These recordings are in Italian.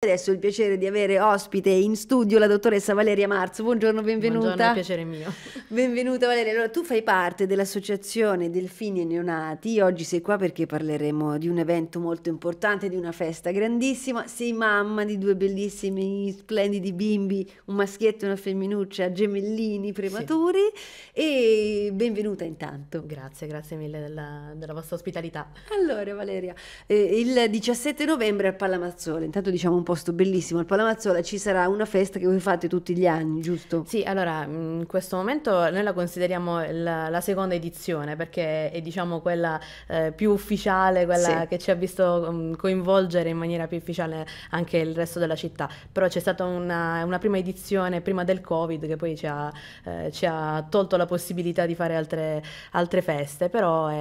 Adesso ho il piacere di avere ospite in studio la dottoressa Valeria Marzo. Buongiorno, benvenuta. Buongiorno, piacere mio. Benvenuta Valeria. Allora, tu fai parte dell'associazione Delfini e Neonati. Oggi sei qua perché parleremo di un evento molto importante, di una festa grandissima. Sei mamma di due bellissimi, splendidi bimbi, un maschietto e una femminuccia, gemellini prematuri. Sì. E benvenuta intanto. Grazie, grazie mille della, della vostra ospitalità. Allora Valeria, eh, il 17 novembre a Palamazzole, intanto diciamo un posto bellissimo, al Palamazzola ci sarà una festa che voi fate tutti gli anni, giusto? Sì, allora in questo momento noi la consideriamo la, la seconda edizione perché è diciamo quella eh, più ufficiale, quella sì. che ci ha visto um, coinvolgere in maniera più ufficiale anche il resto della città, però c'è stata una, una prima edizione prima del Covid che poi ci ha, eh, ci ha tolto la possibilità di fare altre, altre feste, però mm,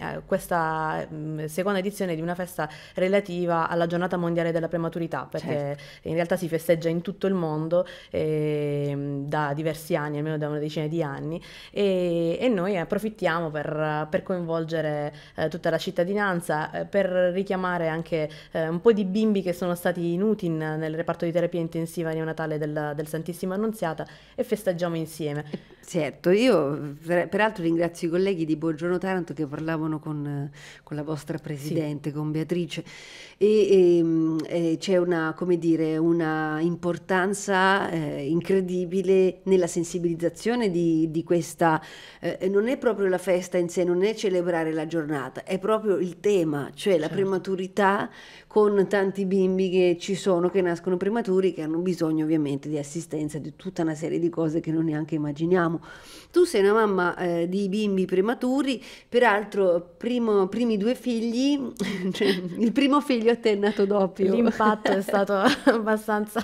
eh, questa mm, seconda edizione di una festa relativa alla giornata mondiale della prematura maturità perché certo. in realtà si festeggia in tutto il mondo eh, da diversi anni, almeno da una decina di anni e, e noi approfittiamo per, per coinvolgere eh, tutta la cittadinanza, eh, per richiamare anche eh, un po' di bimbi che sono stati in nel reparto di terapia intensiva neonatale del, del Santissima Annunziata e festeggiamo insieme. Certo, io peraltro ringrazio i colleghi di Buongiorno Taranto che parlavano con, con la vostra Presidente, sì. con Beatrice, e, ehm, e, e c'è una, come dire, una importanza eh, incredibile nella sensibilizzazione di, di questa, eh, non è proprio la festa in sé, non è celebrare la giornata, è proprio il tema, cioè certo. la prematurità con tanti bimbi che ci sono, che nascono prematuri, che hanno bisogno ovviamente di assistenza, di tutta una serie di cose che non neanche immaginiamo. Tu sei una mamma eh, di bimbi prematuri, peraltro primo, primi due figli, cioè, il primo figlio a te è nato doppio. L'impatto esatto, è stato abbastanza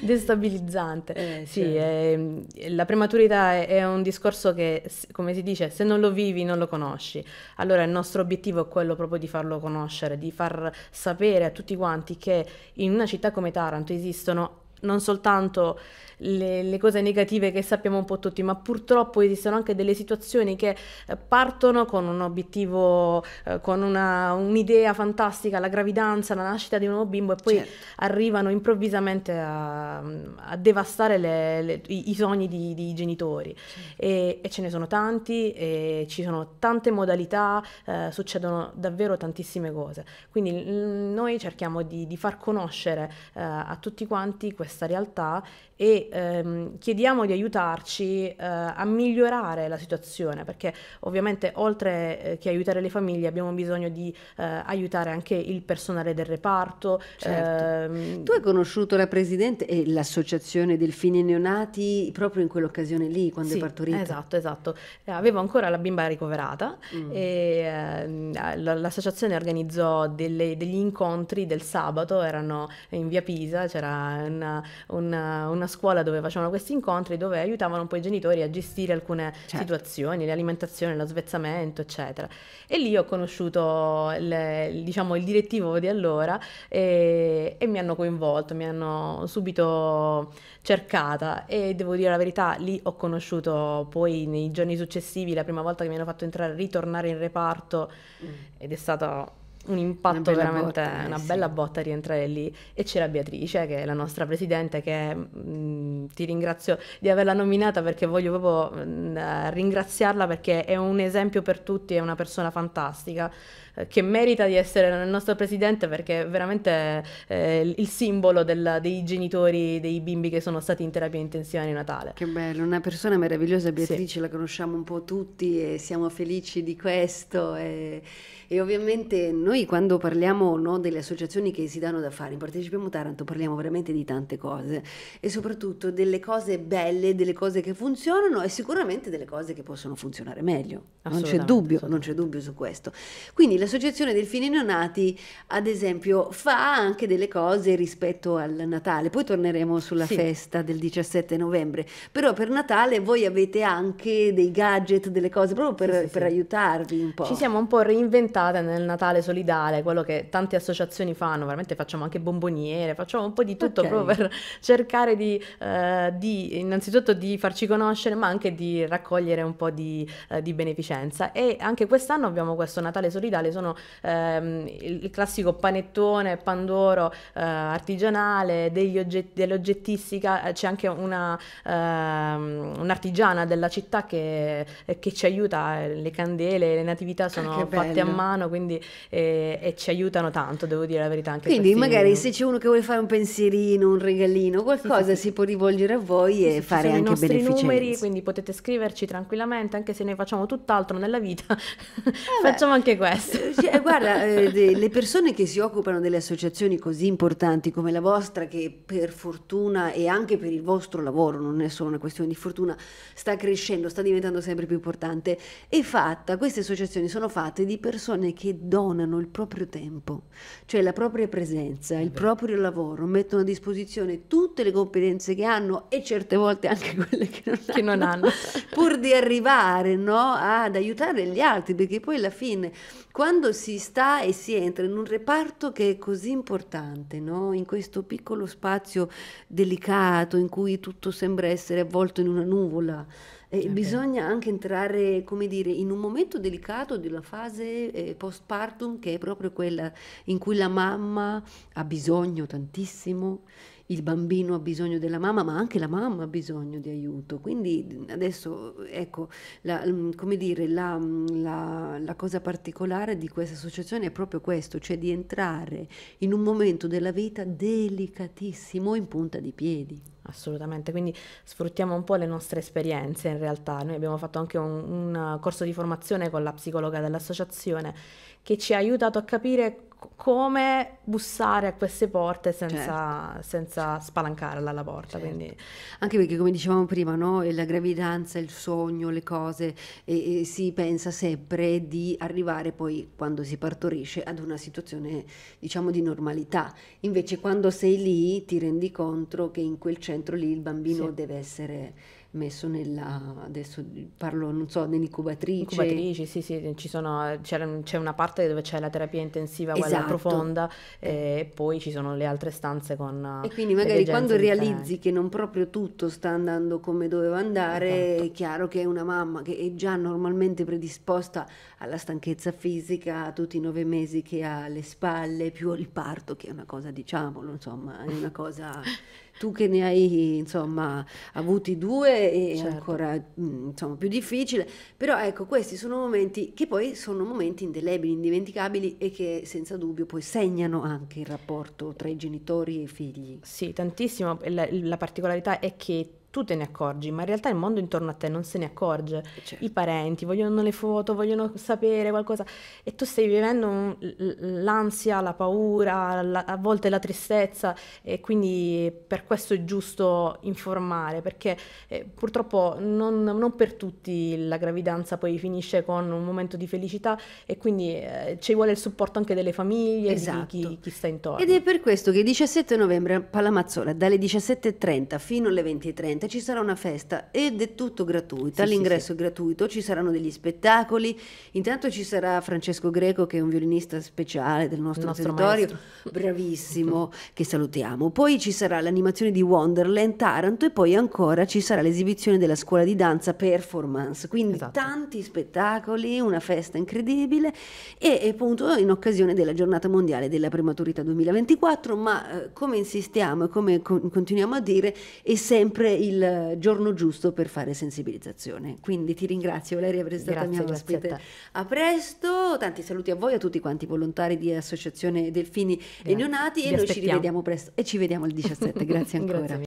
destabilizzante. Eh, sì, certo. è, ehm, la prematurità è, è, un discorso che, come si dice, se non lo vivi non lo conosci. Allora il nostro obiettivo è quello proprio di farlo conoscere, di far sapere a tutti quanti che in una città come Taranto esistono non soltanto le, le, cose negative che sappiamo un po' tutti, ma purtroppo esistono anche delle situazioni che eh, partono con un obiettivo, eh, con una, un'idea fantastica, la gravidanza, la nascita di un nuovo bimbo e poi certo. arrivano improvvisamente a, a devastare le, le, i, i, sogni di, di genitori. Certo. E, e, ce ne sono tanti, e ci sono tante modalità, eh, succedono davvero tantissime cose. Quindi l- noi cerchiamo di, di far conoscere eh, a tutti quanti questo questa realtà e ehm, chiediamo di aiutarci eh, a migliorare la situazione perché ovviamente oltre eh, che aiutare le famiglie abbiamo bisogno di eh, aiutare anche il personale del reparto. Certo. Ehm... Tu hai conosciuto la Presidente e l'associazione Delfini Neonati proprio in quell'occasione lì quando sì, è partorita? Esatto, esatto. Eh, avevo ancora la bimba ricoverata mm. e ehm, l'associazione organizzò delle, degli incontri del sabato, erano in via Pisa, c'era una, una, una scuola dove facevano questi incontri dove aiutavano un po' i genitori a gestire alcune certo. situazioni, l'alimentazione, lo svezzamento, eccetera. E lì ho conosciuto il, diciamo, il direttivo di allora e, e mi hanno coinvolto, mi hanno subito cercata e devo dire la verità, lì ho conosciuto poi nei giorni successivi, la prima volta che mi hanno fatto entrare, ritornare in reparto mm. ed è stato un impatto una veramente, botta, una eh, sì. bella botta rientrare lì. E c'era Beatrice, che è la nostra presidente, che mh, mm, ti ringrazio di averla nominata perché voglio proprio mh, mm, eh, ringraziarla perché è un esempio per tutti, è una persona fantastica eh, che merita di essere il nostro presidente perché è veramente eh, il simbolo del, dei genitori dei bimbi che sono stati in terapia intensiva di Natale. Che bello, una persona meravigliosa, Beatrice, sì. la conosciamo un po' tutti e siamo felici di questo e, e ovviamente noi noi quando parliamo no, delle associazioni che si danno da fare in Partecipiamo Taranto parliamo veramente di tante cose e soprattutto delle cose belle, delle cose che funzionano e sicuramente delle cose che possono funzionare meglio. Non c'è dubbio, non c'è dubbio su questo. Quindi l'associazione Delfini Neonati, ad esempio, fa anche delle cose rispetto al Natale. Poi torneremo sulla sì. festa del 17 novembre. Però per Natale voi avete anche dei gadget, delle cose proprio per, sì, sì, per aiutarvi un po'. Ci siamo un po' reinventate nel Natale solitamente solidale, quello che tante associazioni fanno, veramente facciamo anche bomboniere, facciamo un po' di tutto okay. proprio per cercare di, eh, di, innanzitutto di farci conoscere, ma anche di raccogliere un po' di, eh, di beneficenza. E anche quest'anno abbiamo questo Natale solidale, sono ehm, il, il, classico panettone, pandoro eh, artigianale, ogget- dell'oggettistica, eh, c'è anche una, ehm, un'artigiana della città che, che, ci aiuta, le candele, le natività sono ah, fatte a mano, quindi eh, e, ci aiutano tanto, devo dire la verità. Anche Quindi magari se c'è uno che vuole fare un pensierino, un regalino, qualcosa sì, sì, si può rivolgere a voi e fare anche beneficenza. i nostri numeri, quindi potete scriverci tranquillamente, anche se noi facciamo tutt'altro nella vita, eh facciamo beh, anche questo. Eh, cioè, guarda, eh, le persone che si occupano delle associazioni così importanti come la vostra, che per fortuna e anche per il vostro lavoro, non è solo una questione di fortuna, sta crescendo, sta diventando sempre più importante, è fatta, queste associazioni sono fatte di persone che donano dedicano il proprio tempo, cioè la propria presenza, il proprio lavoro, mettono a disposizione tutte le competenze che hanno e certe volte anche quelle che non, che hanno, non hanno, pur di arrivare no, ad aiutare gli altri, perché poi alla fine quando si sta e si entra in un reparto che è così importante, no, in questo piccolo spazio delicato in cui tutto sembra essere avvolto in una nuvola, eh, bisogna anche entrare, come dire, in un momento delicato della fase eh, postpartum, che è proprio quella in cui la mamma ha bisogno tantissimo il bambino ha bisogno della mamma, ma anche la mamma ha bisogno di aiuto. Quindi adesso, ecco, la, come dire, la, la, la, cosa particolare di questa associazione è proprio questo, cioè di entrare in un momento della vita delicatissimo in punta di piedi assolutamente. Quindi sfruttiamo un po' le nostre esperienze in realtà. Noi abbiamo fatto anche un, un corso di formazione con la psicologa dell'associazione che ci ha aiutato a capire come bussare a queste porte senza, certo. senza spalancarla la porta. Certo. Anche perché, come dicevamo prima, no? la gravidanza, il sogno, le cose, e, e si pensa sempre di arrivare poi, quando si partorisce, ad una situazione diciamo di normalità. Invece, quando sei lì, ti rendi conto che in quel centro lì il bambino sì. deve essere messo nella adesso parlo non so nell'incubatrice incubatrici sì sì ci sono c'è, una parte dove c'è la terapia intensiva esatto esatto. profonda e eh, poi ci sono le altre stanze con... Eh, e quindi magari quando realizzi che non proprio tutto sta andando come doveva andare, esatto. è chiaro che è una mamma che è già normalmente predisposta alla stanchezza fisica, a tutti i nove mesi che ha alle spalle, più il parto che è una cosa diciamolo, insomma, è una cosa... tu che ne hai insomma avuti due è certo. ancora mm, insomma, più difficile, però ecco questi sono momenti che poi sono momenti indelebili, indimenticabili e che senza dubbio poi segnano anche il rapporto tra i genitori e i figli. Sì, tantissimo, la, la particolarità è che tu te ne accorgi, ma in realtà il mondo intorno a te non se ne accorge. Eh, certo. I parenti vogliono le foto, vogliono sapere qualcosa e tu stai vivendo l'ansia, la paura, la, a volte la tristezza e quindi per questo è giusto informare, perché eh, purtroppo non, non, per tutti la gravidanza poi finisce con un momento di felicità e quindi eh, ci vuole il supporto anche delle famiglie, esatto. di chi, esatto. chi sta intorno. Ed è per questo che il 17 novembre a Palamazzola dalle 17.30 fino alle 20.30 niente, ci sarà una festa ed è tutto gratuita, sì, l'ingresso sì, sì. è gratuito, ci saranno degli spettacoli, intanto ci sarà Francesco Greco che è un violinista speciale del nostro, nostro territorio, maestro. bravissimo, che salutiamo, poi ci sarà l'animazione di Wonderland Taranto e poi ancora ci sarà l'esibizione della scuola di danza performance, quindi esatto. tanti spettacoli, una festa incredibile e appunto in occasione della giornata mondiale della prematurità 2024, ma eh, come insistiamo e come con- continuiamo a dire è sempre il il giorno giusto per fare sensibilizzazione. Quindi ti ringrazio Valeria per essere stata mia ospite. A, a, presto, tanti saluti a voi, a tutti quanti i volontari di Associazione Delfini grazie. e Neonati Vi e noi ci rivediamo presto e ci vediamo il 17. grazie ancora. grazie